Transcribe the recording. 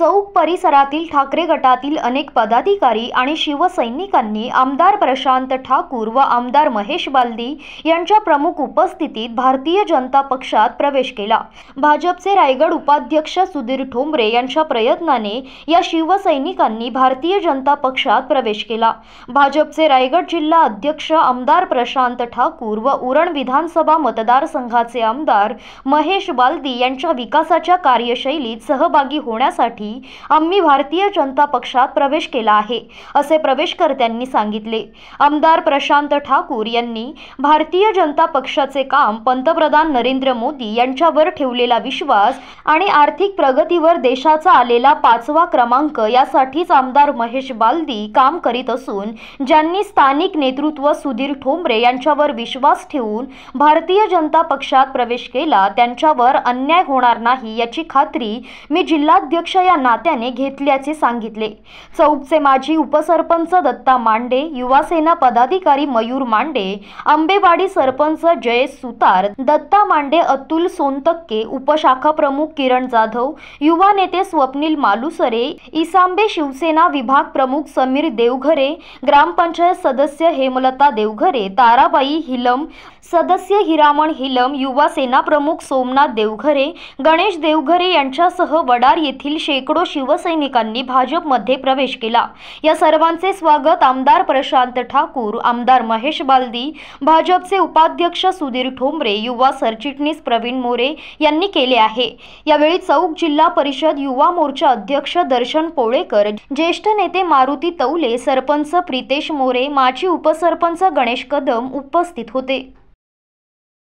चौक परिसरातील ठाकरे गटातील अनेक पदाधिकारी आणि शिवसैनिकांनी आमदार प्रशांत ठाकूर व आमदार महेश बालदी यांच्या प्रमुख उपस्थितीत भारतीय जनता पक्षात प्रवेश केला भाजपचे रायगड उपाध्यक्ष सुधीर ठोंबरे यांच्या प्रयत्नाने या शिवसैनिकांनी भारतीय जनता पक्षात प्रवेश केला भाजपचे रायगड जिल्हा अध्यक्ष आमदार प्रशांत ठाकूर व उरण विधानसभा मतदारसंघाचे आमदार महेश बालदी यांच्या विकासाच्या कार्यशैलीत सहभागी होण्यासाठी यांनी आम्ही भारतीय जनता पक्षात प्रवेश केला आहे असे प्रवेशकर्त्यांनी सांगितले आमदार प्रशांत ठाकूर यांनी भारतीय जनता पक्षाचे काम पंतप्रधान नरेंद्र मोदी यांच्यावर ठेवलेला विश्वास आणि आर्थिक प्रगतीवर देशाचा आलेला पाचवा क्रमांक यासाठीच आमदार महेश बालदी काम करीत असून ज्यांनी स्थानिक नेतृत्व सुधीर ठोंबरे यांच्यावर विश्वास ठेवून भारतीय जनता पक्षात प्रवेश केला त्यांच्यावर अन्याय होणार नाही याची खात्री मी जिल्हाध्यक्ष या नात्याने घेतल्याचे सांगितले चौकचे माजी उपसरपंच दत्ता मांडे युवासेना पदाधिकारी मयूर मांडे आंबेवाडी सरपंच जयेश सुतार दत्ता मांडे अतुल सोनतक्के उपशाखा प्रमुख किरण जाधव युवा नेते स्वप्नील मालुसरे इसांबे शिवसेना विभाग प्रमुख समीर देवघरे ग्रामपंचायत सदस्य हेमलता देवघरे ताराबाई हिलम सदस्य हिरामण हिलम युवा सेना प्रमुख सोमनाथ देवघरे गणेश देवघरे यांच्यासह वडार येथील शे शेकडो शिवसैनिकांनी भाजपमध्ये प्रवेश केला या सर्वांचे स्वागत आमदार प्रशांत ठाकूर आमदार महेश बालदी भाजपचे उपाध्यक्ष सुधीर ठोंबरे युवा सरचिटणीस प्रवीण मोरे यांनी केले आहे यावेळी चौक जिल्हा परिषद युवा मोर्चा अध्यक्ष दर्शन पोळेकर ज्येष्ठ नेते मारुती तौले सरपंच प्रितेश मोरे माजी उपसरपंच गणेश कदम उपस्थित होते